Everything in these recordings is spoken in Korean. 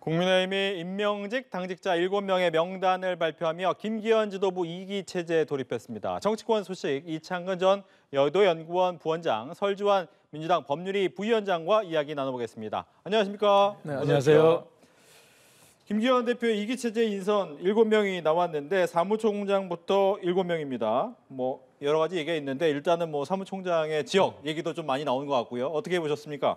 국민의힘이 임명직 당직자 7명의 명단을 발표하며 김기현 지도부 2기 체제에 돌입했습니다. 정치권 소식 이창근 전 여의도연구원 부원장, 설주환 민주당 법률위 부위원장과 이야기 나눠보겠습니다. 안녕하십니까? 네, 안녕하세요. 김기현 대표의 2기 체제 인선 7명이 나왔는데 사무총장부터 7명입니다. 뭐 여러 가지 얘기가 있는데 일단은 뭐 사무총장의 지역 얘기도 좀 많이 나온 것 같고요. 어떻게 보셨습니까?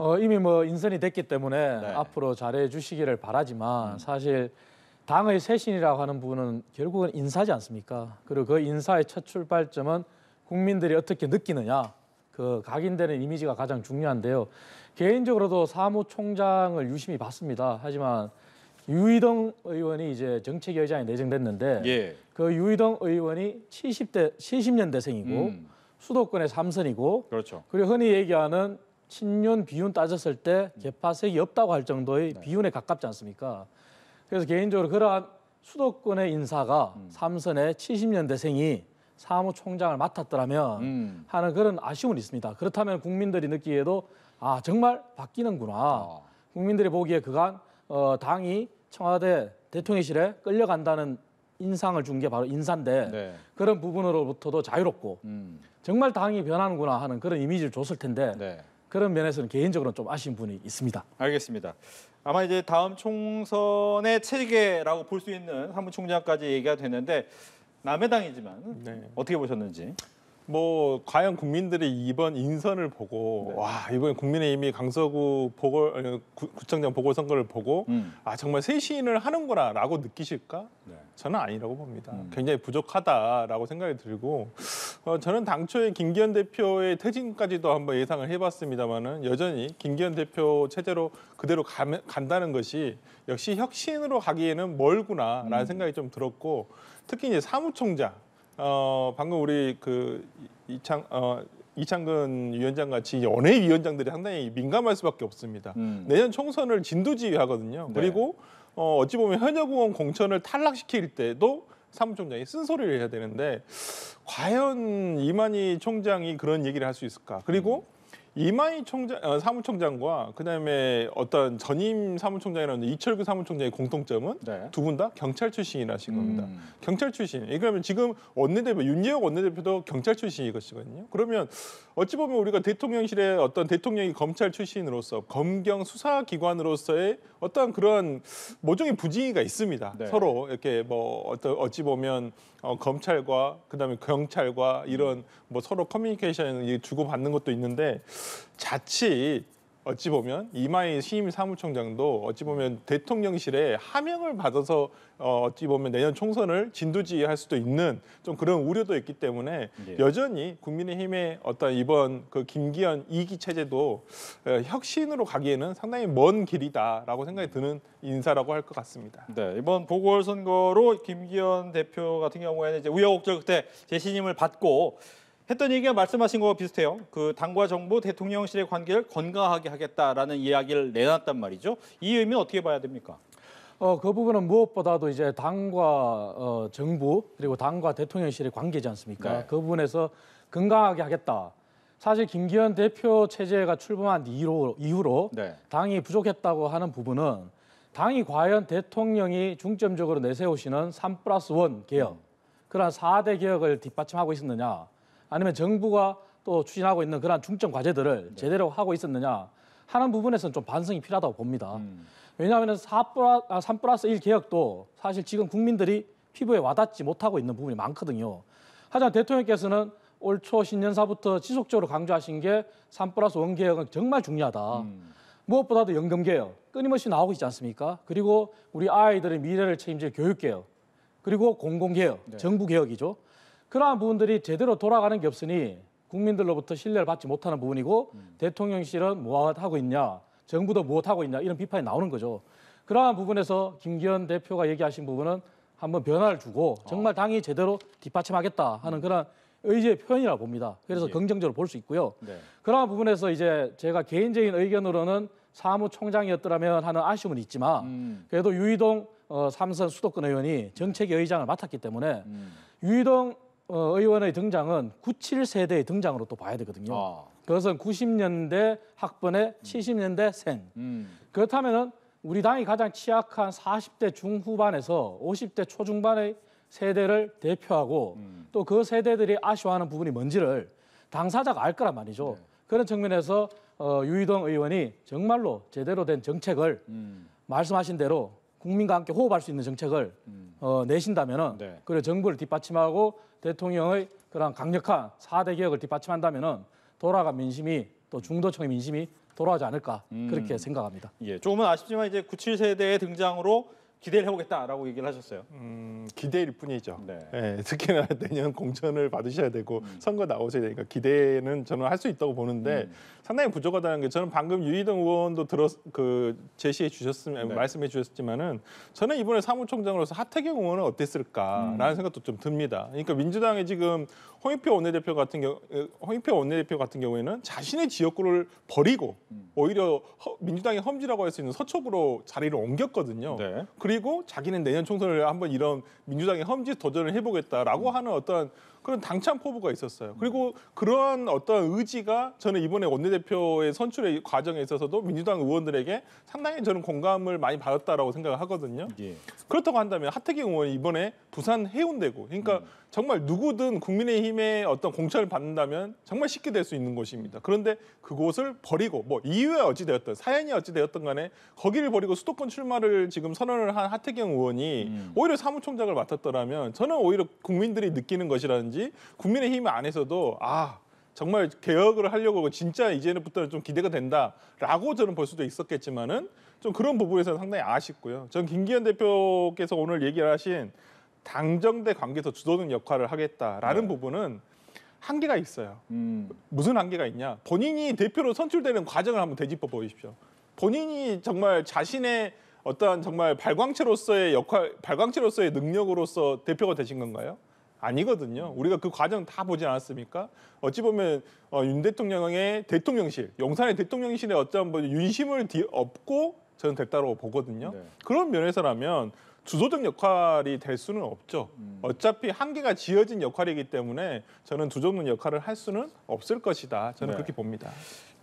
어, 이미 뭐 인선이 됐기 때문에 네. 앞으로 잘해 주시기를 바라지만 음. 사실 당의 쇄신이라고 하는 부분은 결국은 인사지 않습니까? 그리고 그 인사의 첫 출발점은 국민들이 어떻게 느끼느냐 그 각인되는 이미지가 가장 중요한데요. 개인적으로도 사무총장을 유심히 봤습니다. 하지만 유이동 의원이 이제 정책여원장에 내정됐는데 예. 그 유이동 의원이 70대 70년대생이고 음. 수도권의 삼선이고 그렇죠. 그리고 흔히 얘기하는 친윤 비윤 따졌을 때 개파색이 없다고 할 정도의 네. 비윤에 가깝지 않습니까? 그래서 개인적으로 그러한 수도권의 인사가 음. 삼선의 70년대생이 사무총장을 맡았더라면 음. 하는 그런 아쉬움은 있습니다. 그렇다면 국민들이 느끼기에도 아 정말 바뀌는구나. 아. 국민들이 보기에 그간 어, 당이 청와대 대통령실에 끌려간다는 인상을 준 게 바로 인사인데 네. 그런 부분으로부터도 자유롭고 음. 정말 당이 변하는구나 하는 그런 이미지를 줬을 텐데 네. 그런 면에서는 개인적으로는 좀 아쉬운 분이 있습니다. 알겠습니다. 아마 이제 다음 총선의 체계라고 볼 수 있는 한무총장까지 얘기가 됐는데 남의 당이지만 네. 어떻게 보셨는지. 뭐 과연 국민들이 이번 인선을 보고 네. 와 이번 국민의힘이 강서구 보궐 구, 구청장 보궐선거를 보고 음. 아 정말 쇄신을 하는구나라고 느끼실까? 네. 저는 아니라고 봅니다. 음. 굉장히 부족하다라고 생각이 들고 어, 저는 당초에 김기현 대표의 퇴진까지도 한번 예상을 해봤습니다만은 여전히 김기현 대표 체제로 그대로 가면, 간다는 것이 역시 혁신으로 가기에는 멀구나라는 음. 생각이 좀 들었고 특히 이제 사무총장 어, 방금 우리 그 이창 어, 이창근 위원장 같이 연예 위원장들이 상당히 민감할 수밖에 없습니다. 음. 내년 총선을 진두지휘하거든요. 네. 그리고 어, 어찌 보면 현역의원 공천을 탈락시킬 때도 사무총장이 쓴소리를 해야 되는데 과연 이만희 총장이 그런 얘기를 할 수 있을까? 그리고 음. 이만희 총장, 어, 사무총장과 그다음에 어떤 전임 사무총장이라는 이철규 사무총장의 공통점은 네. 두분 다 경찰 출신이라신 겁니다. 음. 경찰 출신. 그러면 지금 원내대표 윤재혁 원내대표도 경찰 출신이거든요. 그러면 어찌 보면 우리가 대통령실의 어떤 대통령이 검찰 출신으로서 검경 수사기관으로서의 어떤 그런 모종의 부이가 있습니다. 네. 서로 이렇게 뭐 어떤 어찌 보면 어, 검찰과 그다음에 경찰과 이런 뭐 서로 커뮤니케이션 주고받는 것도 있는데 자칫 어찌 보면 이마희 신임 사무총장도 어찌 보면 대통령실에 하명을 받아서 어, 어찌 보면 내년 총선을 진두지휘할 수도 있는 좀 그런 우려도 있기 때문에 네. 여전히 국민의힘의 어떤 이번 그 김기현 이기 체제도 에, 혁신으로 가기에는 상당히 먼 길이다라고 생각이 드는 인사라고 할 것 같습니다. 네, 이번 보궐선거로 김기현 대표 같은 경우에는 이제 우여곡절 그때 재신임을 받고 했던 얘기가 말씀하신 거와 비슷해요. 그 당과 정부, 대통령실의 관계를 건강하게 하겠다라는 이야기를 내놨단 말이죠. 이 의미는 어떻게 봐야 됩니까? 어, 그 부분은 무엇보다도 이제 당과 어, 정부 그리고 당과 대통령실의 관계지 않습니까? 네. 그 부분에서 건강하게 하겠다. 사실 김기현 대표 체제가 출범한 이후로, 이후로 네. 당이 부족했다고 하는 부분은 당이 과연 대통령이 중점적으로 내세우시는 3 플러스 1 개혁, 음. 그러한 4대 개혁을 뒷받침하고 있었느냐. 아니면 정부가 또 추진하고 있는 그러한 중점 과제들을 네. 제대로 하고 있었느냐 하는 부분에서는 좀 반성이 필요하다고 봅니다. 음. 왜냐하면 3 플러스 1 아, 개혁도 사실 지금 국민들이 피부에 와닿지 못하고 있는 부분이 많거든요. 하지만 대통령께서는 올 초 신년사부터 지속적으로 강조하신 게3 플러스 1 개혁은 정말 중요하다. 음. 무엇보다도 연금 개혁 끊임없이 나오고 있지 않습니까? 그리고 우리 아이들의 미래를 책임질 교육 개혁 그리고 공공 개혁, 네. 정부 개혁이죠. 그러한 부분들이 제대로 돌아가는 게 없으니 국민들로부터 신뢰를 받지 못하는 부분이고 음. 대통령실은 무엇하고 있냐, 정부도 무엇하고 있냐 이런 비판이 나오는 거죠. 그러한 부분에서 김기현 대표가 얘기하신 부분은 한번 변화를 주고 아. 정말 당이 제대로 뒷받침하겠다 하는 그런 의지의 표현이라고 봅니다. 그래서 예. 긍정적으로 볼 수 있고요. 네. 그러한 부분에서 이제 제가 개인적인 의견으로는 사무총장이었더라면 하는 아쉬움은 있지만 음. 그래도 유이동 어, 삼선 수도권 의원이 정책위 의장을 맡았기 때문에 음. 유이동 어, 의원의 등장은 97세대의 등장으로 또 봐야 되거든요. 아. 그것은 90년대 학번의 70년대 생. 음. 그렇다면은 우리 당이 가장 취약한 40대 중후반에서 50대 초중반의 세대를 대표하고 음. 또그 세대들이 아쉬워하는 부분이 뭔지를 당사자가 알 거란 말이죠. 네. 그런 측면에서 어, 유희동 의원이 정말로 제대로 된 정책을 음. 말씀하신 대로 국민과 함께 호흡할 수 있는 정책을 음. 어, 내신다면은 네. 그고 정부를 뒷받침하고 대통령의 그런 강력한 4대 개혁을 뒷받침한다면은 돌아간 민심이 또 중도층의 민심이 돌아오지 않을까 그렇게 음. 생각합니다. 예, 조금은 아쉽지만 이제 97세대의 등장으로 기대를 해보겠다라고 얘기를 하셨어요. 음, 기대일 뿐이죠. 네. 예, 특히나 내년 공천을 받으셔야 되고 음. 선거 나오셔야 되니까 기대는 저는 할 수 있다고 보는데 음. 상당히 부족하다는 게 저는 방금 유희동 의원도 들었 그 제시해 주셨으면 네. 말씀해 주셨지만은 저는 이번에 사무총장으로서 하태경 의원은 어땠을까라는 음. 생각도 좀 듭니다. 그러니까 민주당이 지금 홍익표 원내대표 같은 경우 홍익표 원내대표 같은 경우에는 자신의 지역구를 버리고 음. 오히려 허, 민주당의 험지라고 할 수 있는 서초구로 자리를 옮겼거든요. 네. 그리고 자기는 내년 총선을 한번 이런 민주당의 험지 도전을 해보겠다라고 음. 하는 어떠한 그런 당찬 포부가 있었어요. 그리고 그러한 어떤 의지가 저는 이번에 원내대표의 선출의 과정에 있어서도 민주당 의원들에게 상당히 저는 공감을 많이 받았다라고 생각을 하거든요. 예. 그렇다고 한다면 하태경 의원이 이번에 부산 해운대고 그러니까 음. 정말 누구든 국민의힘의 어떤 공천을 받는다면 정말 쉽게 될 수 있는 것입니다. 그런데 그곳을 버리고 뭐이유에 어찌되었든 사연이 어찌되었든 간에 거기를 버리고 수도권 출마를 지금 선언을 한 하태경 의원이 음. 오히려 사무총장을 맡았더라면 저는 오히려 국민들이 느끼는 것이라는 한다든지 국민의힘 안에서도 아 정말 개혁을 하려고 진짜 이제부터는 좀 기대가 된다라고 저는 볼 수도 있었겠지만은 좀 그런 부분에서는 상당히 아쉽고요. 전 김기현 대표께서 오늘 얘기를 하신 당정대 관계에서 주도적 역할을 하겠다라는 네. 부분은 한계가 있어요. 음. 무슨 한계가 있냐? 본인이 대표로 선출되는 과정을 한번 되짚어 보십시오. 본인이 정말 자신의 어떤 정말 발광체로서의 역할, 발광체로서의 능력으로서 대표가 되신 건가요? 아니거든요. 우리가 그 과정 다 보지 않았습니까? 어찌 보면 어, 윤 대통령의 대통령실, 영산의 대통령실에 어쩌면 뭐 윤심을 뒤엎고 저는 됐다고 보거든요. 네. 그런 면에서라면 주도적 역할이 될 수는 없죠. 음. 어차피 한계가 지어진 역할이기 때문에 저는 주도적 역할을 할 수는 없을 것이다. 저는 네. 그렇게 봅니다.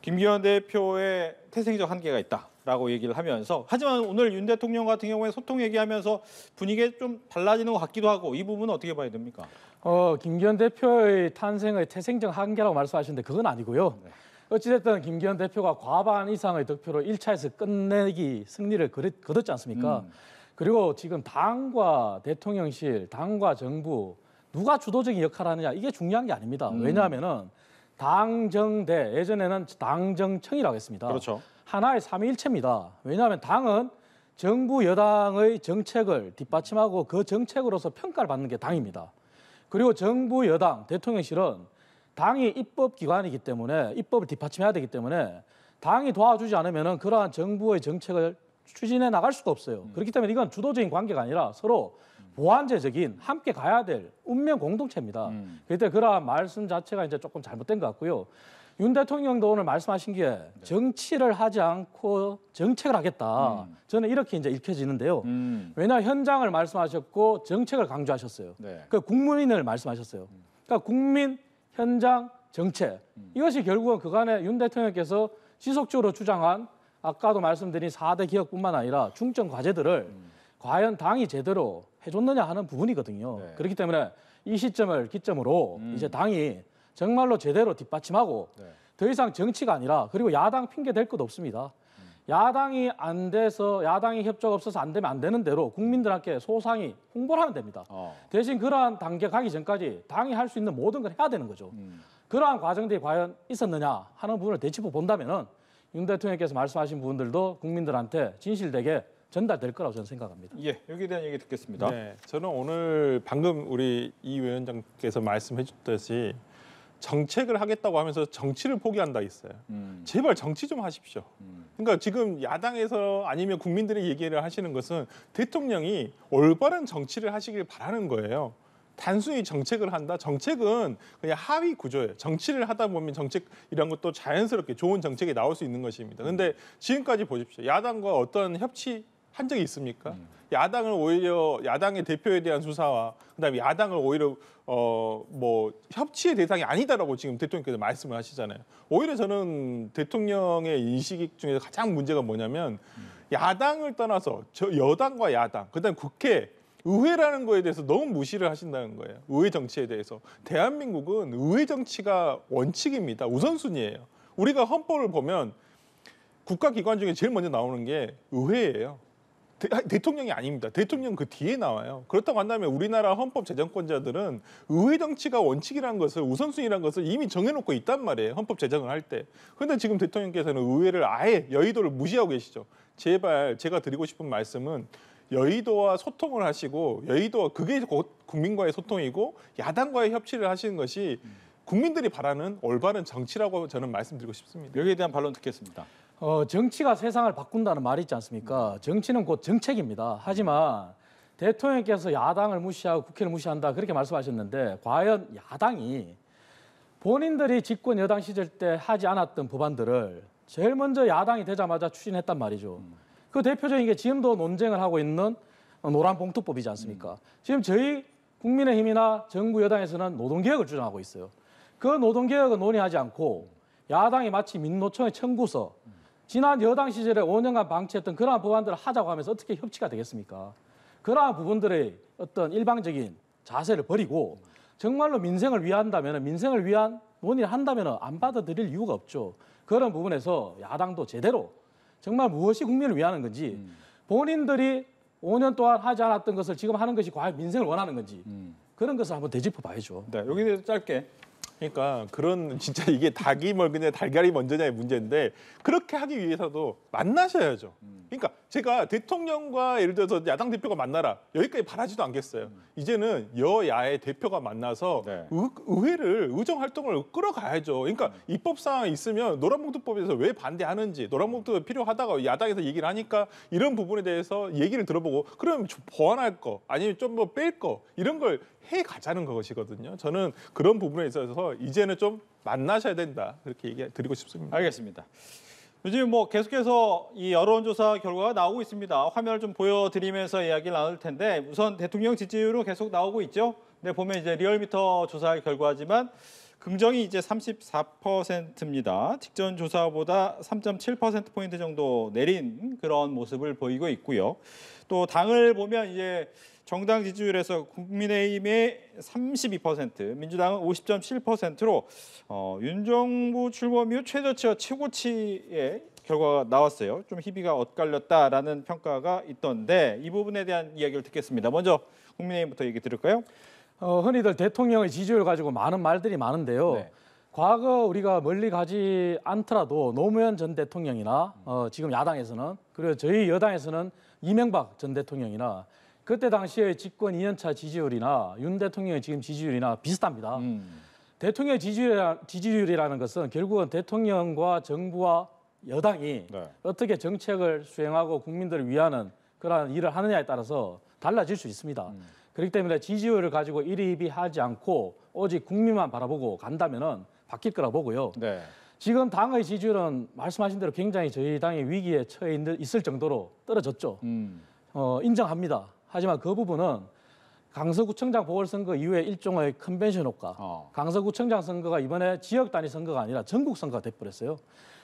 김기현 대표의 태생적 한계가 있다라고 얘기를 하면서 하지만 오늘 윤 대통령 같은 경우에 소통 얘기하면서 분위기가 좀 달라지는 것 같기도 하고 이 부분은 어떻게 봐야 됩니까? 어, 김기현 대표의 탄생의 태생적 한계라고 말씀하시는데 그건 아니고요. 네. 어찌됐든 김기현 대표가 과반 이상의 득표로 1차에서 끝내기 승리를 거뒀지 않습니까? 음. 그리고 지금 당과 대통령실, 당과 정부 누가 주도적인 역할을 하느냐 이게 중요한 게 아닙니다. 음. 왜냐하면은 당정대 예전에는 당정청이라고 했습니다. 그렇죠. 하나의 삼위일체입니다. 왜냐하면 당은 정부 여당의 정책을 뒷받침하고 그 정책으로서 평가를 받는 게 당입니다. 그리고 정부 여당 대통령실은 당이 입법기관이기 때문에 입법을 뒷받침해야 되기 때문에 당이 도와주지 않으면 그러한 정부의 정책을 추진해 나갈 수가 없어요. 음. 그렇기 때문에 이건 주도적인 관계가 아니라 서로 보완제적인 함께 가야 될 운명 공동체입니다. 음. 그때 그러한 말씀 자체가 이제 조금 잘못된 것 같고요. 윤 대통령도 오늘 말씀하신 게 네. 정치를 하지 않고 정책을 하겠다. 음. 저는 이렇게 이제 읽혀지는데요. 음. 왜냐 현장을 말씀하셨고 정책을 강조하셨어요. 네. 그 국민을 말씀하셨어요. 음. 그러니까 국민, 현장, 정책 음. 이것이 결국은 그간에 윤 대통령께서 지속적으로 주장한 아까도 말씀드린 4대 기업뿐만 아니라 중점 과제들을 음. 과연 당이 제대로 해줬느냐 하는 부분이거든요. 네. 그렇기 때문에 이 시점을 기점으로 음. 이제 당이 정말로 제대로 뒷받침하고 네. 더 이상 정치가 아니라 그리고 야당 핑계 될 것도 없습니다. 음. 야당이 안 돼서 야당이 협조가 없어서 안 되면 안 되는 대로 국민들한테 소상히 홍보를 하면 됩니다. 어. 대신 그러한 단계 가기 전까지 당이 할 수 있는 모든 걸 해야 되는 거죠. 음. 그러한 과정들이 과연 있었느냐 하는 부분을 되짚어 본다면은 윤 대통령께서 말씀하신 부분들도 국민들한테 진실되게 전달될 거라고 저는 생각합니다. 예, 여기에 대한 얘기 듣겠습니다. 네, 저는 오늘 방금 우리 이 위원장께서 말씀해 주듯이 셨 정책을 하겠다고 하면서 정치를 포기한다 있어요. 음. 제발 정치 좀 하십시오. 음. 그러니까 지금 야당에서 아니면 국민들의 얘기를 하시는 것은 대통령이 올바른 정치를 하시길 바라는 거예요. 단순히 정책을 한다. 정책은 그냥 하위 구조예요. 정치를 하다 보면 정책 이런 것도 자연스럽게 좋은 정책이 나올 수 있는 것입니다. 그런데 지금까지 보십시오. 야당과 어떤 협치 한 적이 있습니까? 음. 야당을 오히려 야당의 대표에 대한 수사와 그다음에 야당을 오히려 어 뭐 협치의 대상이 아니다라고 지금 대통령께서 말씀을 하시잖아요. 오히려 저는 대통령의 인식 중에서 가장 문제가 뭐냐면 음. 야당을 떠나서 저 여당과 야당 그다음 국회 의회라는 거에 대해서 너무 무시를 하신다는 거예요. 의회 정치에 대해서. 대한민국은 의회 정치가 원칙입니다. 우선순위예요. 우리가 헌법을 보면 국가기관 중에 제일 먼저 나오는 게 의회예요. 대, 통령이 아닙니다. 대통령 그 뒤에 나와요. 그렇다고 한다면 우리나라 헌법 제정권자들은 의회 정치가 원칙이라는 것을 우선순위라는 것을 이미 정해놓고 있단 말이에요. 헌법 제정을 할 때. 그런데 지금 대통령께서는 의회를 아예 여의도를 무시하고 계시죠. 제발 제가 드리고 싶은 말씀은 여의도와 소통을 하시고 여의도와 그게 곧 국민과의 소통이고 야당과의 협치를 하시는 것이 국민들이 바라는 올바른 정치라고 저는 말씀드리고 싶습니다. 여기에 대한 반론 듣겠습니다. 어, 정치가 세상을 바꾼다는 말이 있지 않습니까? 정치는 곧 정책입니다. 하지만 대통령께서 야당을 무시하고 국회를 무시한다 그렇게 말씀하셨는데 과연 야당이 본인들이 집권 여당 시절 때 하지 않았던 법안들을 제일 먼저 야당이 되자마자 추진했단 말이죠. 음. 그 대표적인 게 지금도 논쟁을 하고 있는 노란 봉투법이지 않습니까? 음. 지금 저희 국민의힘이나 정부 여당에서는 노동개혁을 주장하고 있어요. 그 노동개혁은 논의하지 않고 야당이 마치 민노총의 청구서 음. 지난 여당 시절에 5년간 방치했던 그러한 법안들을 하자고 하면서 어떻게 협치가 되겠습니까? 그러한 부분들의 어떤 일방적인 자세를 버리고 정말로 민생을 위한다면 민생을 위한 논의를 한다면 안 받아들일 이유가 없죠. 그런 부분에서 야당도 제대로 정말 무엇이 국민을 위하는 건지 음. 본인들이 5년 동안 하지 않았던 것을 지금 하는 것이 과연 민생을 원하는 건지 음. 그런 것을 한번 되짚어 봐야죠. 네, 여기에 서 짧게 그러니까 그런 진짜 이게 닭이 먼저냐 달걀이 먼저냐의 문제인데 그렇게 하기 위해서도 만나셔야죠. 그러니까 제가 대통령과 예를 들어서 야당 대표가 만나라 여기까지 바라지도 않겠어요. 이제는 여야의 대표가 만나서 네. 의, 회를 의정 활동을 끌어가야죠. 그러니까 음. 입법사항 있으면 노란봉투법에서 왜 반대하는지 노란봉투가 필요하다가 야당에서 얘기를 하니까 이런 부분에 대해서 얘기를 들어보고 그러면좀 보완할 거 아니면 좀뭐뺄거 이런 걸 해 가자는 것이거든요. 저는 그런 부분에 있어서 이제는 좀 만나셔야 된다 그렇게 얘기 드리고 싶습니다. 알겠습니다. 요즘 뭐 계속해서 이 여론조사 결과가 나오고 있습니다. 화면을 좀 보여드리면서 이야기를 나눌 텐데 우선 대통령 지지율은 계속 나오고 있죠. 근데 보면 이제 리얼미터 조사 결과지만 긍정이 이제 34%입니다. 직전 조사보다 3.7%포인트 정도 내린 그런 모습을 보이고 있고요. 또 당을 보면 이제 정당 지지율에서 국민의힘의 32%, 민주당은 50.7%로 어, 윤 정부 출범 이후 최저치와 최고치의 결과가 나왔어요. 좀 희비가 엇갈렸다라는 평가가 있던데 이 부분에 대한 이야기를 듣겠습니다. 먼저 국민의힘부터 얘기 들을까요? 어, 흔히들 대통령의 지지율 가지고 많은 말들이 많은데요. 네. 과거 우리가 멀리 가지 않더라도 노무현 전 대통령이나 어, 지금 야당에서는 그리고 저희 여당에서는 이명박 전 대통령이나 그때 당시에 집권 2년차 지지율이나 윤 대통령의 지금 지지율이나 비슷합니다. 음. 대통령 지지율, 이 지지율이라는 것은 결국은 대통령과 정부와 여당이 네. 어떻게 정책을 수행하고 국민들을 위하는 그러한 일을 하느냐에 따라서 달라질 수 있습니다. 음. 그렇기 때문에 지지율을 가지고 이리비하지 않고 오직 국민만 바라보고 간다면은 바뀔 거라 보고요. 네. 지금 당의 지지율은 말씀하신 대로 굉장히 저희 당이 위기에 처해 있을 정도로 떨어졌죠. 음. 어, 인정합니다. 하지만 그 부분은 강서구청장 보궐선거 이후에 일종의 컨벤션 효과. 어. 강서구청장 선거가 이번에 지역 단위 선거가 아니라 전국 선거가 돼버렸어요.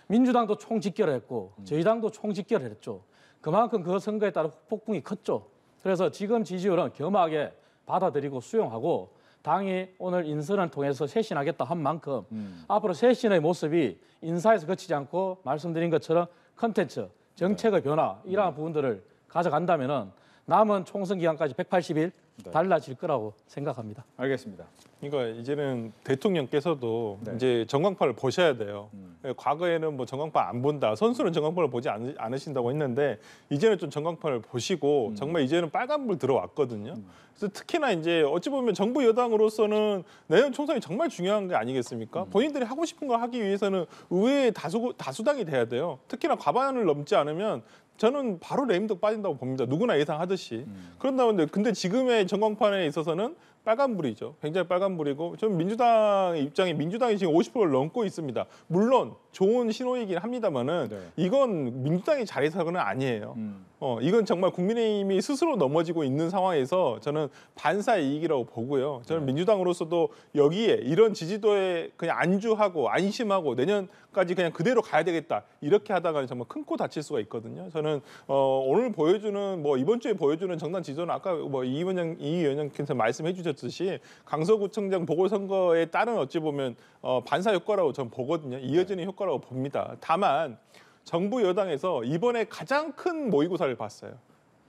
민주당도 총 집결을 했고 저희 음. 당도 총 집결을 했죠. 그만큼 그 선거에 따른 폭풍이 컸죠. 그래서 지금 지지율은 겸하게 받아들이고 수용하고 당이 오늘 인선을 통해서 쇄신하겠다 한 만큼 음. 앞으로 쇄신의 모습이 인사에서 그치지 않고 말씀드린 것처럼 컨텐츠, 정책의 변화 이러한 음. 부분들을 가져간다면은 남은 총선 기간까지 180일 네. 달라질 거라고 생각합니다. 알겠습니다. 그러니까 이제는 대통령께서도 네. 이제 전광판을 보셔야 돼요. 음. 예, 과거에는 뭐 전광판 안 본다. 선수는 전광판을 보지 않, 으신다고 했는데 이제는 좀 전광판을 보시고 음. 정말 이제는 빨간불 들어왔거든요. 음. 그래서 특히나 이제 어찌 보면 정부 여당으로서는 내년 총선이 정말 중요한 게 아니겠습니까? 음. 본인들이 하고 싶은 거 하기 위해서는 의회의 다수 다수당이 돼야 돼요. 특히나 과반을 넘지 않으면 저는 바로 레임덕 빠진다고 봅니다. 누구나 예상하듯이. 음. 그런다면 근데 지금의 전광판에 있어서는 빨간불이죠. 굉장히 빨간불이고 지금 민주당 입장에 민주당이 지금 50%를 넘고 있습니다. 물론 좋은 신호이긴 합니다만은 네. 이건 민주당이 잘해서는 아니에요. 음. 어, 이건 정말 국민의힘이 스스로 넘어지고 있는 상황에서 저는 반사 이익이라고 보고요. 저는 네. 민주당으로서도 여기에 이런 지지도에 그냥 안주하고 안심하고 내년까지 그냥 그대로 가야 되겠다 이렇게 하다가 정말 큰 코 다칠 수가 있거든요. 저는 어, 오늘 보여주는 뭐 이번 주에 보여주는 정당 지지도는 아까 뭐이 위원장 이 위원장께서 말씀해 주셨. 말씀하셨듯이 강서구청장 보궐선거에 따른 어찌 보면 어, 반사 효과라고 저는 보거든요. 이어지는 네. 효과라고 봅니다. 다만 정부 여당에서 이번에 가장 큰 모의고사를 봤어요.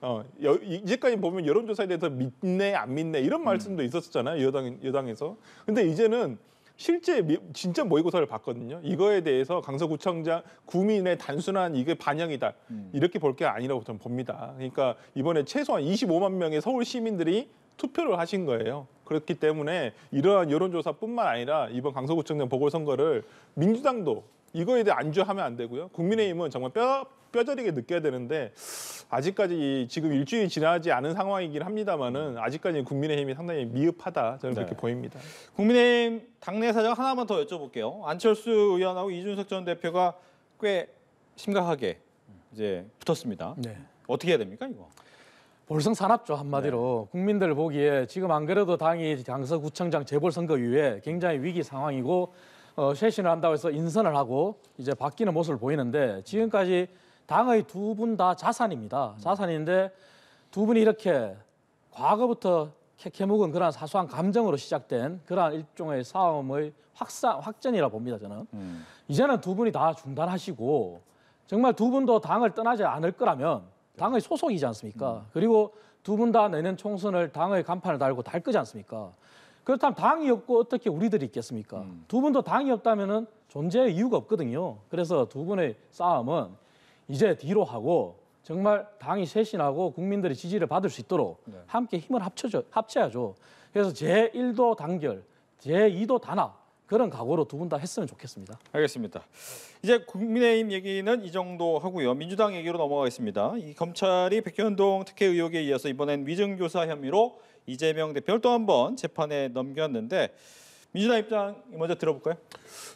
어, 여, 이제까지 보면 여론조사에 대해서 믿네 안 믿네 이런 음. 말씀도 있었잖아요 여당 여당에서. 근데 이제는 실제 미, 진짜 모의고사를 봤거든요. 이거에 대해서 강서구청장 구민의 단순한 이게 반영이다 음. 이렇게 볼 게 아니라고 저는 봅니다. 그러니까 이번에 최소한 25만 명의 서울 시민들이 투표를 하신 거예요. 그렇기 때문에 이러한 여론조사뿐만 아니라 이번 강서구청장 보궐선거를 민주당도 이거에 대해 안주하면 안 되고요. 국민의힘은 정말 뼈, 뼈저리게 느껴야 되는데 아직까지 지금 일주일이 지나지 않은 상황이긴 합니다만은 아직까지 국민의힘이 상당히 미흡하다 저는 그렇게 네. 보입니다. 국민의힘 당내 사정 하나만 더 여쭤볼게요. 안철수 의원하고 이준석 전 대표가 꽤 심각하게 이제 붙었습니다. 네. 어떻게 해야 됩니까 이거? 월성사납죠 한마디로 네. 국민들 보기에 지금 안 그래도 당이 강서구청장 재벌선거 이후에 굉장히 위기 상황이고 어, 쇄신을 한다고 해서 인선을 하고 이제 바뀌는 모습을 보이는데 지금까지 당의 두 분 다 자산입니다. 음. 자산인데 두 분이 이렇게 과거부터 캐캐묵은 그러한 사소한 감정으로 시작된 그러한 일종의 싸움의 확산, 확전이라 봅니다, 저는. 음. 이제는 두 분이 다 중단하시고 정말 두 분도 당을 떠나지 않을 거라면 당의 소속이지 않습니까? 음. 그리고 두 분 다 내년 총선을 당의 간판을 달고 달 거지 않습니까? 그렇다면 당이 없고 어떻게 우리들이 있겠습니까? 음. 두 분도 당이 없다면은 존재의 이유가 없거든요. 그래서 두 분의 싸움은 이제 뒤로 하고 정말 당이 쇄신하고 국민들의 지지를 받을 수 있도록 네. 함께 힘을 합쳐줘, 합쳐야죠. 그래서 제1도 단결, 제2도 단합 그런 각오로 두 분 다 했으면 좋겠습니다. 알겠습니다. 이제 국민의힘 얘기는 이 정도 하고요. 민주당 얘기로 넘어가겠습니다. 이 검찰이 백현동 특혜 의혹에 이어서 이번엔 위증교사 혐의로 이재명 대표를 또한 번 재판에 넘겼는데 민주당 입장 먼저 들어볼까요?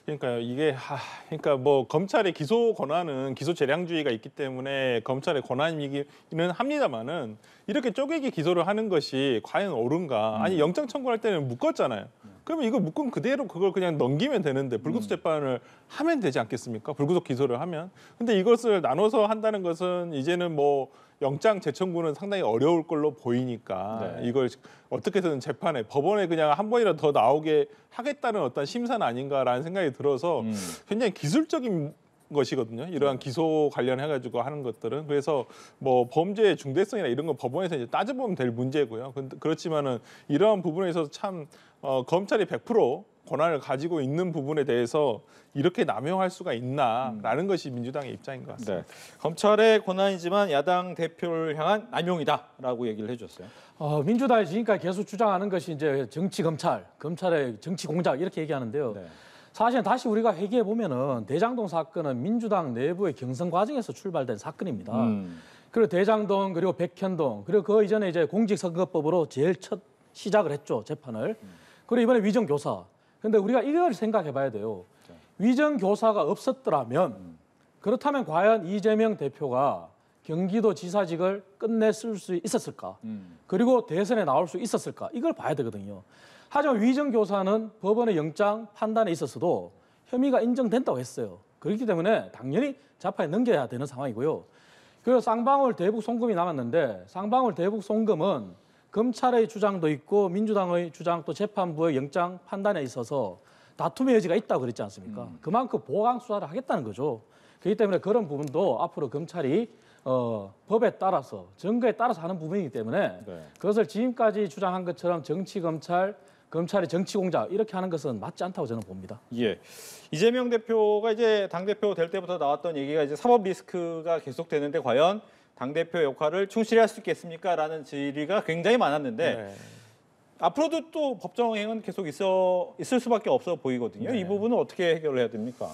그러니까요. 이게 하, 그러니까 뭐 검찰의 기소 권한은 기소 재량주의가 있기 때문에 검찰의 권한이기는 합니다만은 이렇게 쪼개기 기소를 하는 것이 과연 옳은가? 아니 음. 영장 청구할 때는 묶었잖아요. 음. 그러면 이거 묶음 그대로 그걸 그냥 넘기면 되는데 불구속 음. 재판을 하면 되지 않겠습니까? 불구속 기소를 하면. 근데 이것을 나눠서 한다는 것은 이제는 뭐 영장 재청구는 상당히 어려울 걸로 보이니까 네. 이걸 어떻게든 재판에 법원에 그냥 한 번이라도 더 나오게 하겠다는 어떤 심산 아닌가라는 생각이 들어서 음. 굉장히 기술적인 것이거든요. 이러한 음. 기소 관련해 가지고 하는 것들은 그래서 뭐 범죄의 중대성이나 이런 건 법원에서 이제 따져보면 될 문제고요. 근데 그렇지만은 이러한 부분에서 참 어, 검찰이 100% 권한을 가지고 있는 부분에 대해서 이렇게 남용할 수가 있나라는 음. 것이 민주당의 입장인 것 같습니다. 네. 검찰의 권한이지만 야당 대표를 향한 남용이다라고 얘기를 해줬어요. 어, 민주당이 지금까지 계속 주장하는 것이 이제 정치 검찰, 검찰의 정치 공작 이렇게 얘기하는데요. 네. 사실 다시 우리가 회기해 보면은 대장동 사건은 민주당 내부의 경선 과정에서 출발된 사건입니다. 음. 그리고 대장동 그리고 백현동 그리고 그 이전에 이제 공직선거법으로 제일 첫 시작을 했죠 재판을. 음. 그리고 이번에 위정 교사. 그런데 우리가 이걸 생각해 봐야 돼요. 그렇죠. 위정 교사가 없었더라면 음. 그렇다면 과연 이재명 대표가 경기도 지사직을 끝냈을수 있었을까? 음. 그리고 대선에 나올 수 있었을까? 이걸 봐야 되거든요. 하지만 위정 교사는 법원의 영장 판단에 있어서도 혐의가 인정된다고 했어요. 그렇기 때문에 당연히 자파에 넘겨야 되는 상황이고요. 그리고 쌍방울 대북 송금이 남았는데 쌍방울 대북 송금은 검찰의 주장도 있고 민주당의 주장 도 재판부의 영장 판단에 있어서 다툼의 여지가 있다고 그랬지 않습니까? 음. 그만큼 보강 수사를 하겠다는 거죠. 그렇기 때문에 그런 부분도 앞으로 검찰이 어, 법에 따라서 증거에 따라서 하는 부분이기 때문에 네. 그것을 지금까지 주장한 것처럼 정치 검찰 검찰의 정치 공작 이렇게 하는 것은 맞지 않다고 저는 봅니다. 예. 이재명 대표가 이제 당 대표 될 때부터 나왔던 얘기가 이제 사법 리스크가 계속되는데 과연 당대표 역할을 충실히 할 수 있겠습니까? 라는 질의가 굉장히 많았는데 네. 앞으로도 또 법정행은 계속 있어, 있을 수밖에 없어 보이거든요. 네. 이 부분은 어떻게 해결해야 됩니까?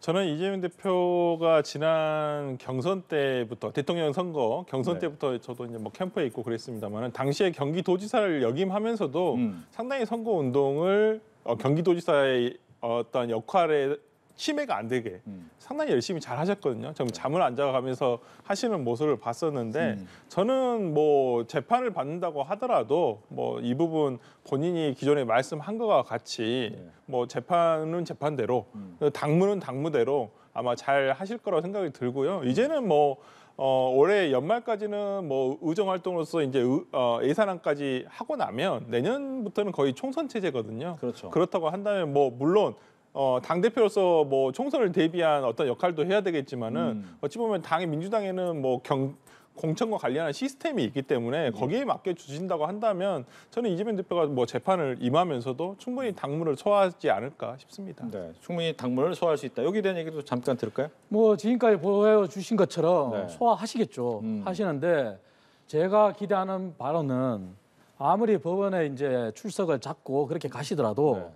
저는 이재명 대표가 지난 경선 때부터 대통령 선거 경선 네. 때부터 저도 이제 뭐 캠프에 있고 그랬습니다만 당시에 경기도지사를 역임하면서도 음. 상당히 선거 운동을 어, 경기도지사의 어떤 역할에 치매가 안 되게 음. 상당히 열심히 잘 하셨거든요. 좀 네. 잠을 안 자가면서 하시는 모습을 봤었는데 음. 저는 뭐 재판을 받는다고 하더라도 뭐 이 부분 본인이 기존에 말씀한 것과 같이 네. 뭐 재판은 재판대로 음. 그 당무는 당무대로 아마 잘 하실 거라고 생각이 들고요. 음. 이제는 뭐 어, 올해 연말까지는 뭐 의정 활동으로서 이제 의, 어, 예산안까지 하고 나면 내년부터는 거의 총선 체제거든요. 그렇죠. 그렇다고 한다면 뭐 물론 어, 당 대표로서 뭐 총선을 대비한 어떤 역할도 해야 되겠지만은 음. 어찌 보면 당의 민주당에는 뭐 경, 공천과 관련한 시스템이 있기 때문에 예. 거기에 맞게 주신다고 한다면 저는 이재명 대표가 뭐 재판을 임하면서도 충분히 음. 당무를 소화하지 않을까 싶습니다. 네, 충분히 당무를 소화할 수 있다. 여기에 대한 얘기도 잠깐 들을까요? 뭐 지금까지 보여주신 것처럼 네. 소화하시겠죠. 음. 하시는데 제가 기대하는 바로는 아무리 법원에 이제 출석을 잡고 그렇게 가시더라도 네.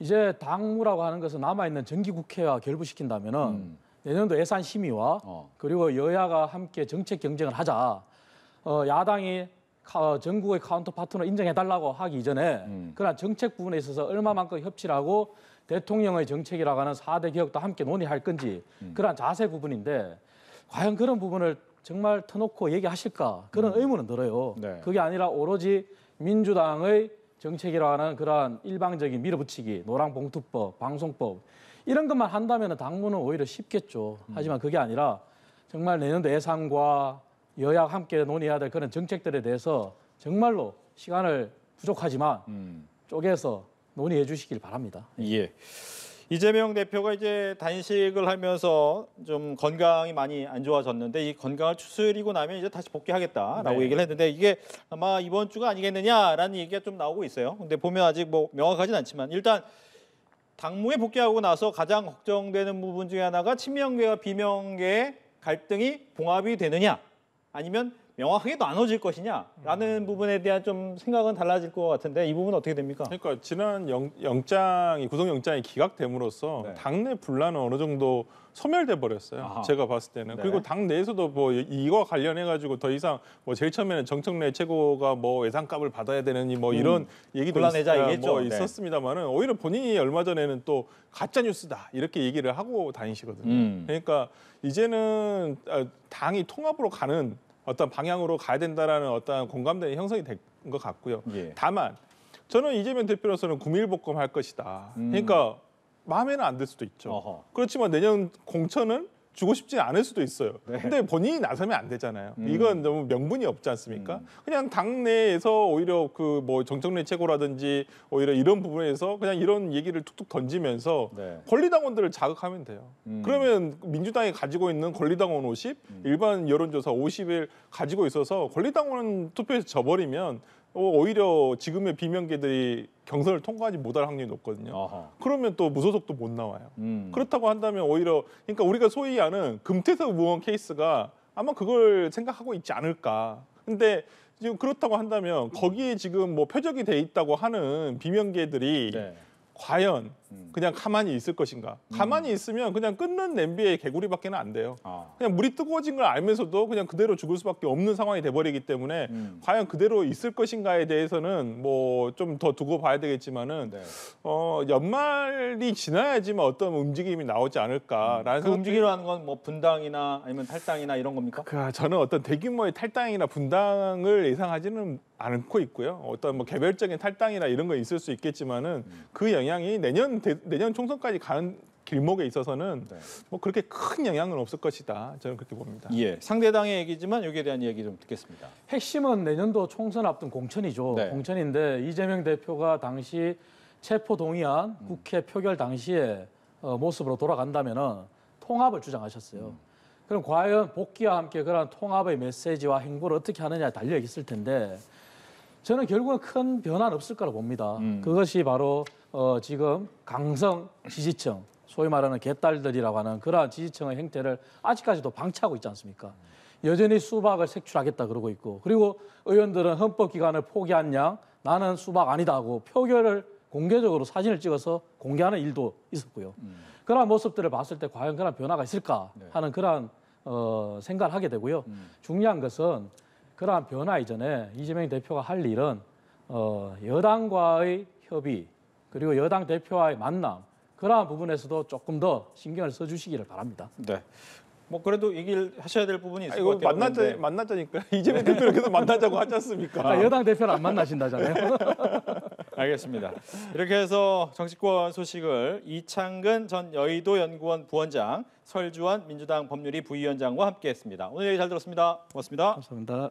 이제 당무라고 하는 것은 남아있는 정기국회와 결부시킨다면은 음. 내년도 예산 심의와 어. 그리고 여야가 함께 정책 경쟁을 하자. 어, 야당이 카, 어, 전국의 카운터 파트너 인정해달라고 하기 이전에 음. 그러나 정책 부분에 있어서 얼마만큼 협치를 하고 대통령의 정책이라고 하는 4대 개혁도 함께 논의할 건지 음. 그러한 자세 부분인데 과연 그런 부분을 정말 터놓고 얘기하실까 그런 음. 의문은 들어요. 네. 그게 아니라 오로지 민주당의 정책이라는 그러한 일방적인 밀어붙이기, 노랑봉투법, 방송법 이런 것만 한다면 당무는 오히려 쉽겠죠. 음. 하지만 그게 아니라 정말 내년도 예산과 여야 함께 논의해야 될 그런 정책들에 대해서 정말로 시간을 부족하지만 음. 쪼개서 논의해 주시길 바랍니다. 예. 예. 이재명 대표가 이제 단식을 하면서 좀 건강이 많이 안 좋아졌는데 이 건강을 추스리고 나면 이제 다시 복귀하겠다라고 네. 얘기를 했는데 이게 아마 이번 주가 아니겠느냐라는 얘기가 좀 나오고 있어요. 근데 보면 아직 뭐 명확하진 않지만 일단 당무에 복귀하고 나서 가장 걱정되는 부분 중에 하나가 친명계와 비명계의 갈등이 봉합이 되느냐 아니면 명확하게 나눠질 것이냐라는 음. 부분에 대한 좀 생각은 달라질 것 같은데 이 부분은 어떻게 됩니까? 그러니까 지난 영, 영장이 구속영장이 기각됨으로써 네. 당내 분란은 어느 정도 소멸돼 버렸어요. 제가 봤을 때는 네. 그리고 당 내에서도 뭐 이거 관련해 가지고 더 이상 뭐 제일 처음에는 정청래 최고가 뭐 외상값을 받아야 되느니 뭐 음. 이런 음. 얘기도 있, 아, 뭐 네. 있었습니다만은 오히려 본인이 얼마 전에는 또 가짜 뉴스다 이렇게 얘기를 하고 다니시거든요. 음. 그러니까 이제는 아, 당이 통합으로 가는 어떤 방향으로 가야 된다라는 어떤 공감대의 형성이 된 것 같고요. 예. 다만 저는 이재명 대표로서는 구밀복검할 것이다. 음. 그러니까 마음에는 안 들 수도 있죠. 어허. 그렇지만 내년 공천은 주고 싶지 않을 수도 있어요. 네. 근데 본인이 나서면 안 되잖아요. 음. 이건 너무 명분이 없지 않습니까? 음. 그냥 당내에서 오히려 그 뭐 정청래 최고라든지 오히려 이런 부분에서 그냥 이런 얘기를 툭툭 던지면서 네. 권리당원들을 자극하면 돼요. 음. 그러면 민주당이 가지고 있는 권리당원 50, 음. 일반 여론조사 50을 가지고 있어서 권리당원 투표에서 져버리면 어, 오히려 지금의 비명계들이 경선을 통과하지 못할 확률이 높거든요. 아하. 그러면 또 무소속도 못 나와요. 음. 그렇다고 한다면 오히려 그러니까 우리가 소위 아는 금태섭 의원 케이스가 아마 그걸 생각하고 있지 않을까. 근데 지금 그렇다고 한다면 거기에 지금 뭐 표적이 돼 있다고 하는 비명계들이 네. 과연 음. 그냥 가만히 있을 것인가? 가만히 음. 있으면 그냥 끓는 냄비에 개구리밖에는 안 돼요. 아. 그냥 물이 뜨거워진 걸 알면서도 그냥 그대로 죽을 수밖에 없는 상황이 돼버리기 때문에 음. 과연 그대로 있을 것인가에 대해서는 뭐 좀 더 두고 봐야 되겠지만은 네. 어 연말이 지나야지만 어떤 움직임이 나오지 않을까라는 음, 그 움직임이라는 건 뭐 분당이나 아니면 탈당이나 이런 겁니까? 그, 아, 저는 어떤 대규모의 탈당이나 분당을 예상하지는 않고 있고요. 어떤 뭐 개별적인 탈당이나 이런 거 있을 수 있겠지만은 음. 그 영향이 내년 내년 대, 내년 총선까지 가는 길목에 있어서는 네. 뭐 그렇게 큰 영향은 없을 것이다. 저는 그렇게 봅니다. 예, 상대당의 얘기지만 여기에 대한 이야기 좀 듣겠습니다. 핵심은 내년도 총선 앞둔 공천이죠. 네. 공천인데 이재명 대표가 당시 체포 동의안 음. 국회 표결 당시의 어, 모습으로 돌아간다면 통합을 주장하셨어요. 음. 그럼 과연 복귀와 함께 그런 통합의 메시지와 행보를 어떻게 하느냐에 달려 있을 텐데 저는 결국은 큰 변화는 없을 거라 고 봅니다. 음. 그것이 바로 어, 지금 강성 지지층, 소위 말하는 개딸들이라고 하는 그러한 지지층의 행태를 아직까지도 방치하고 있지 않습니까? 여전히 수박을 색출하겠다 그러고 있고 그리고 의원들은 헌법 기관을 포기한 양 나는 수박 아니다 하고 표결을 공개적으로 사진을 찍어서 공개하는 일도 있었고요. 음. 그러한 모습들을 봤을 때 과연 그런 변화가 있을까 네. 하는 네. 그러한 어, 생각을 하게 되고요. 음. 중요한 것은 그러한 변화 이전에 이재명 대표가 할 일은 어, 여당과의 협의 그리고 여당 대표와의 만남 그러한 부분에서도 조금 더 신경을 써주시기를 바랍니다. 네. 뭐 그래도 얘기를 하셔야 될 부분이 있을 아, 것 같아요. 만났자, 만났자니까 이재명 대표를 계속 만나자고 하지 않습니까? 아, 여당 대표를 안 만나신다잖아요. 알겠습니다. 이렇게 해서 정치권 소식을 이창근 전 여의도 연구원 부원장, 설주원 민주당 법률위 부위원장과 함께했습니다. 오늘 얘기 잘 들었습니다. 고맙습니다. 감사합니다.